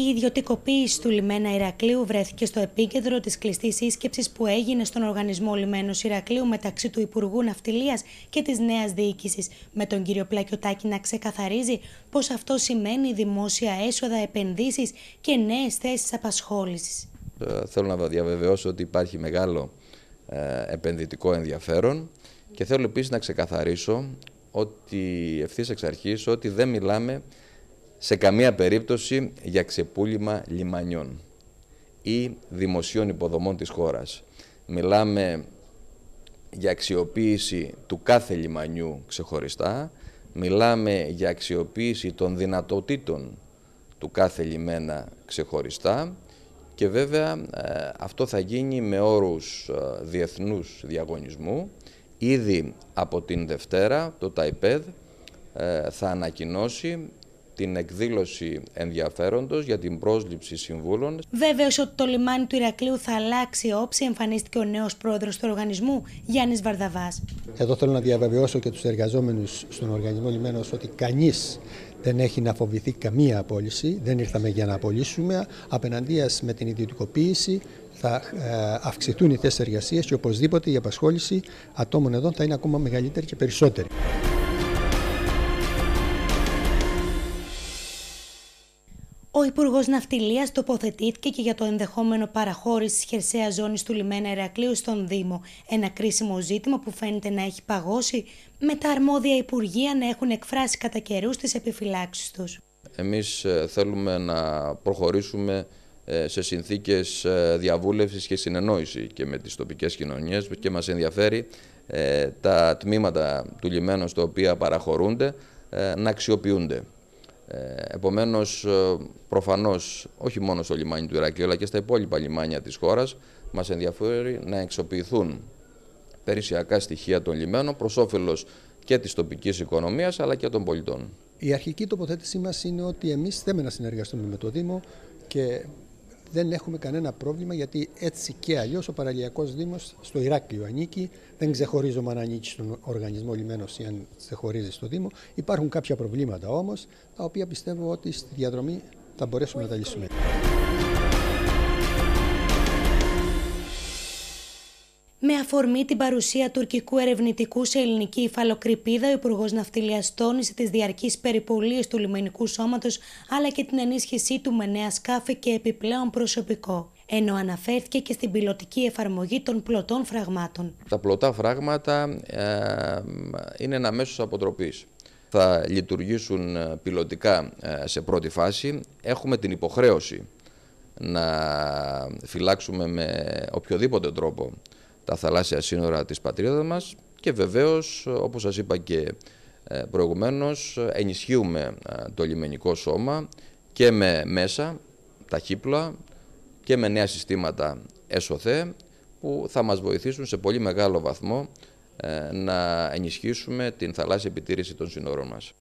Η ιδιωτικοποίηση του λιμένα Ηρακλείου βρέθηκε στο επίκεντρο της κλειστής σύσκεψης που έγινε στον οργανισμό Λιμένου Ηρακλείου μεταξύ του Υπουργού Ναυτιλίας και της νέας διοίκησης, με τον κύριο Πλακιωτάκη να ξεκαθαρίζει πως αυτό σημαίνει δημόσια έσοδα, επενδύσεις και νέες θέσεις απασχόλησης. Ε, θέλω να διαβεβαιώσω ότι υπάρχει μεγάλο ε, επενδυτικό ενδιαφέρον και θέλω επίσης να ξεκαθαρίσω ότι ευθύς εξ αρχής ότι δεν μιλάμε σε καμία περίπτωση για ξεπούλημα λιμανιών ή δημοσίων υποδομών της χώρας. Μιλάμε για αξιοποίηση του κάθε λιμανιού ξεχωριστά, μιλάμε για αξιοποίηση των δυνατοτήτων του κάθε λιμένα ξεχωριστά και βέβαια ε, αυτό θα γίνει με όρους ε, διεθνούς διαγωνισμού. Ήδη από την Δευτέρα το ΤΑΙΠΕΔ θα ανακοινώσει την εκδήλωση ενδιαφέροντος για την πρόσληψη συμβούλων. Βέβαιος ότι το λιμάνι του Ηρακλείου θα αλλάξει όψη εμφανίστηκε ο νέος πρόεδρος του οργανισμού Γιάννης Βαρδαβάς. Εδώ θέλω να διαβεβαιώσω και τους εργαζόμενους στον οργανισμό λιμένος ότι κανείς δεν έχει να φοβηθεί καμία απόλυση, δεν ήρθαμε για να απολύσουμε. Απέναντίας με την ιδιωτικοποίηση θα ε, αυξηθούν οι θέσεις εργασίας και οπωσδήποτε η απασχόληση ατόμων εδώ θα είναι ακόμα μεγαλύτερη και περισσότερη. Ο Υπουργός Ναυτιλίας τοποθετήθηκε και για το ενδεχόμενο παραχώρηση της χερσαία ζώνης του λιμένα Ερακλείου στον Δήμο. Ένα κρίσιμο ζήτημα που φαίνεται να έχει παγώσει, με τα αρμόδια Υπουργεία να έχουν εκφράσει κατά καιρούς τις επιφυλάξεις τους. Εμείς ε, θέλουμε να προχωρήσουμε ε, σε συνθήκες διαβούλευσης και συνεννόηση και με τις τοπικές κοινωνίες και μας ενδιαφέρει ε, τα τμήματα του λιμένου στο οποία παραχωρούνται να αξιοποιούνται. Ε, Επομένως, ε, προφανώς, όχι μόνο στο λιμάνι του Ηρακλείου, αλλά και στα υπόλοιπα λιμάνια της χώρας, μας ενδιαφέρει να εξοποιηθούν περισσιακά στοιχεία των λιμένων προς όφελος και της τοπικής οικονομίας αλλά και των πολιτών. Η αρχική τοποθέτησή μας είναι ότι εμείς θέλουμε να συνεργαστούμε με το Δήμο και δεν έχουμε κανένα πρόβλημα γιατί έτσι και αλλιώς ο παραλιακός Δήμος στο Ηράκλειο ανήκει. Δεν ξεχωρίζουμε αν ανήκει στον οργανισμό λιμένος ή αν ξεχωρίζει στο Δήμο. Υπάρχουν κάποια προβλήματα όμως, τα οποία πιστεύω ότι στη διαδρομή θα μπορέσουμε να τα λύσουμε. Με αφορμή την παρουσία τουρκικού ερευνητικού σε ελληνική υφαλοκρηπίδα, ο Υπουργός Ναυτιλίας τόνισε τις διαρκείς περιπολίες του λιμενικού σώματος αλλά και την ενίσχυσή του με νέα σκάφη και επιπλέον προσωπικό. Ενώ αναφέρθηκε και στην πιλωτική εφαρμογή των πλωτών φραγμάτων. Τα πλωτά φράγματα ε, είναι ένα μέσος αποτροπής. Θα λειτουργήσουν ε, πιλωτικά ε, σε πρώτη φάση. Έχουμε την υποχρέωση να φυλάξουμε με οποιοδήποτε τρόπο τα θαλάσσια σύνορα της πατρίδας μας και βεβαίως, όπως σας είπα και ε, προηγουμένως, ενισχύουμε ε, το λιμενικό σώμα και με μέσα, τα χύπλα και με νέα συστήματα ΕΣΟΘΕ που θα μας βοηθήσουν σε πολύ μεγάλο βαθμό ε, να ενισχύσουμε την θαλάσσια επιτήρηση των σύνορων μας.